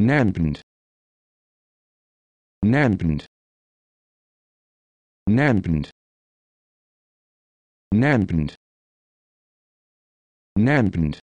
Namband. Namband. Namband. Namband. Namband.